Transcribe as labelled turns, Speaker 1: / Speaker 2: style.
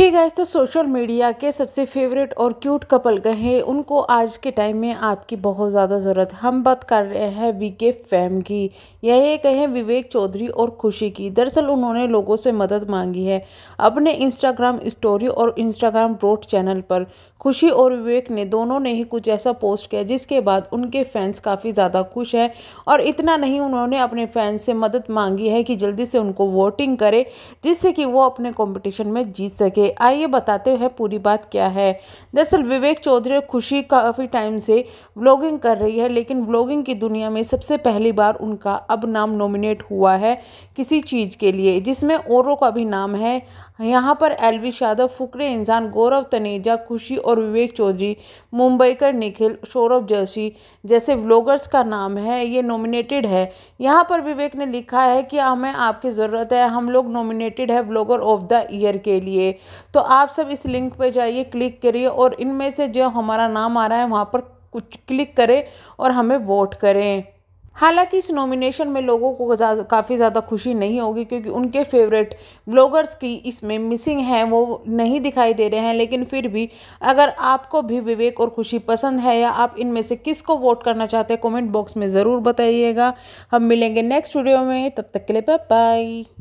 Speaker 1: ही guess तो social media के सबसे फेवरेट और क्यूट कपल गए हैं उनको आज के टाइम में आपकी बहुत ज़्यादा ज़रूरत हम बात कर रहे हैं वीके फैम की यह कहें विवेक चौधरी और खुशी की दरअसल उन्होंने लोगों से मदद मांगी है अपने इंस्टाग्राम स्टोरी और इंस्टाग्राम ब्रोड चैनल पर खुशी और विवेक ने दोनों ने ही कुछ ऐसा पोस्ट किया जिसके बाद उनके फैंस काफ़ी ज़्यादा खुश हैं और इतना नहीं उन्होंने अपने फैंस से मदद मांगी है कि जल्दी से उनको वोटिंग करे जिससे कि वो अपने कॉम्पिटिशन में जीत सके आइए बताते हैं पूरी बात क्या है दरअसल विवेक चौधरी और खुशी काफ़ी टाइम से ब्लॉगिंग कर रही है लेकिन ब्लॉगिंग की दुनिया में सबसे पहली बार उनका अब नाम नॉमिनेट हुआ है किसी चीज़ के लिए जिसमें औरों का भी नाम है यहाँ पर एलवी यादव फुकरे इंसान गौरव तनेजा खुशी और विवेक चौधरी मुंबईकर निखिल सौरभ जोशी जैसे ब्लॉगर्स का नाम है ये नॉमिनेटेड है यहाँ पर विवेक ने लिखा है कि हमें आपकी ज़रूरत है हम लोग नॉमिनेटेड है ब्लॉगर ऑफ द ईयर के लिए तो आप सब इस लिंक पर जाइए क्लिक करिए और इनमें से जो हमारा नाम आ रहा है वहाँ पर कुछ क्लिक करें और हमें वोट करें हालांकि इस नॉमिनेशन में लोगों को काफ़ी ज़्यादा खुशी नहीं होगी क्योंकि उनके फेवरेट ब्लॉगर्स की इसमें मिसिंग हैं वो नहीं दिखाई दे रहे हैं लेकिन फिर भी अगर आपको भी विवेक और खुशी पसंद है या आप इनमें से किस को वोट करना चाहते हैं कमेंट बॉक्स में ज़रूर बताइएगा हम मिलेंगे नेक्स्ट वीडियो में तब तक के लिए बाय बाय